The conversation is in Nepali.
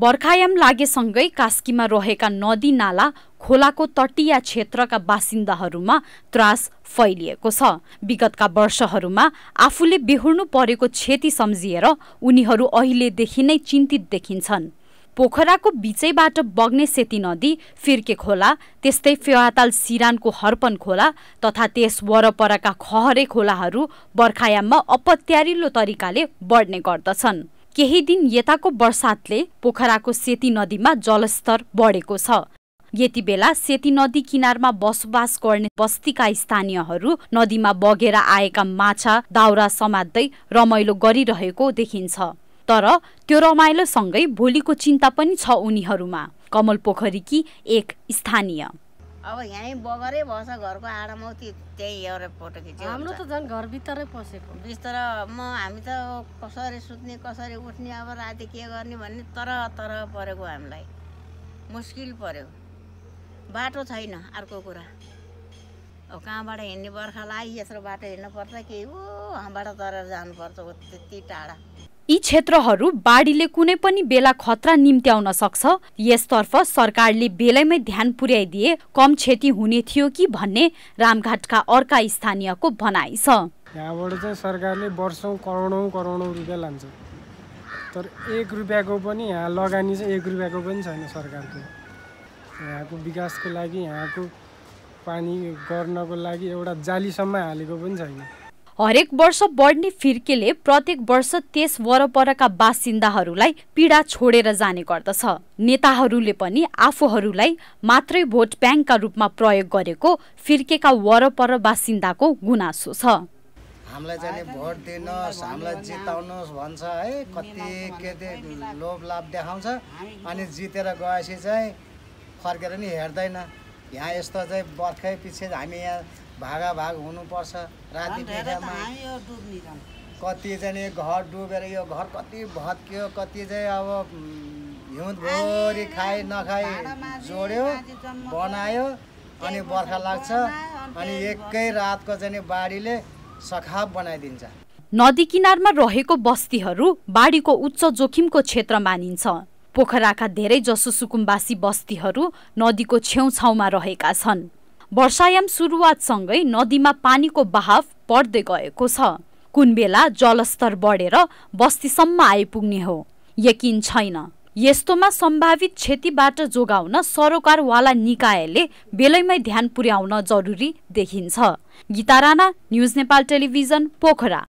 बर्खायाम लागेसँगै कास्कीमा रहेका नदी नाला खोलाको तटीय क्षेत्रका बासिन्दाहरूमा त्रास फैलिएको छ विगतका वर्षहरूमा आफूले बेहोर्नु परेको क्षति सम्झिएर उनीहरू अहिलेदेखि नै चिन्तित देखिन्छन् पोखराको बिचैबाट बग्ने सेती नदी फिर्के खोला त्यस्तै फेवाताल सिरानको हर्पन खोला तथा त्यस वरपरका खहरे खोलाहरू बर्खायाममा अपत्यारिलो तरिकाले बढ्ने गर्दछन् केही दिन यताको वर्षातले पोखराको सेती नदीमा जलस्तर बढेको छ यति बेला सेती नदी किनारमा बसोबास गर्ने बस्तीका स्थानीयहरू नदीमा बगेर आएका माछा दाउरा समात्दै रमाइलो गरिरहेको देखिन्छ तर त्यो रमाइलोसँगै भोलिको चिन्ता पनि छ उनीहरूमा कमल पोखरीकी एक स्थानीय अब यहीँ बगरै भएछ घरको आडामा त्यहीँ एउटा फोटो खिच्यो हाम्रो त झन् घरभित्रै पसेको बिस्तर म हामी त कसरी सुत्ने कसरी उठ्ने अब राति के गर्ने भन्ने तर तर परेको हामीलाई मुस्किल पर्यो बाटो छैन अर्को कुरा अब कहाँबाट हिँड्ने बर्खा लागि यत्रो बाटो हिँड्नुपर्छ केही ऊ हामीबाट तरेर जानुपर्छ त्यति टाढा यी क्षेत्रहरू बाढीले कुनै पनि बेला खतरा निम्त्याउन सक्छ यसतर्फ सरकारले बेलैमै ध्यान पुर्याइदिए कम क्षति हुने थियो कि भन्ने रामघाटका अर्का स्थानीयको भनाइ छ यहाँबाट चाहिँ सरकारले वर्षौँ करोडौँ करोडौँ रुपियाँ लान्छ तर एक रुपियाँको पनि यहाँ लगानी चाहिँ एक रुपियाँको पनि छैन सरकारको यहाँको विकासको लागि यहाँको पानी गर्नको लागि एउटा जालीसम्म हालेको पनि छैन हरेक वर्ष बढ्ने फिर्केले प्रत्येक वर्ष त्यस वरपरका बासिन्दाहरूलाई पीडा छोडेर जाने गर्दछ नेताहरूले पनि आफूहरूलाई मात्रै भोट ब्याङ्कका रूपमा प्रयोग गरेको फिर्केका वरपर बासिन्दाको गुनासो छ हामीलाई चाहिँ भोट दिनुहोस् हामीलाई जिताउनुहोस् भन्छ है कति के लोभ लाभ देखाउँछ अनि जितेर गएपछि चाहिँ फर्केर नि हेर्दैन यहाँ यस्तो चाहिँ बर्खै पछि हामी यहाँ भागा भाग हुनुपर्छ राति कति चाहिँ घर डुबेर यो घर कति भत्क्यो कति चाहिँ अब हिउँदभरि खाए नखाए जोड्यो बनायो अनि बर्खा लाग्छ अनि एकै रातको चाहिँ बाढीले सखाप बनाइदिन्छ नदी किनारमा रहेको बस्तीहरू बाढीको उच्च जोखिमको क्षेत्र मानिन्छ पोखराका धेरै जसो सुकुम्बासी बस्तीहरू नदीको छेउछाउमा रहेका छन् वर्षायाम सुरुवातसँगै नदीमा पानीको बहाव बढ्दै गएको छ कुन बेला जलस्तर बढेर बस्तीसम्म आइपुग्ने हो यकिन छैन यस्तोमा सम्भावित क्षतिबाट जोगाउन सरोकारवाला निकायले बेलैमै ध्यान पुर्याउन जरुरी देखिन्छ गीता राणा न्युज नेपाल टेलिभिजन पोखरा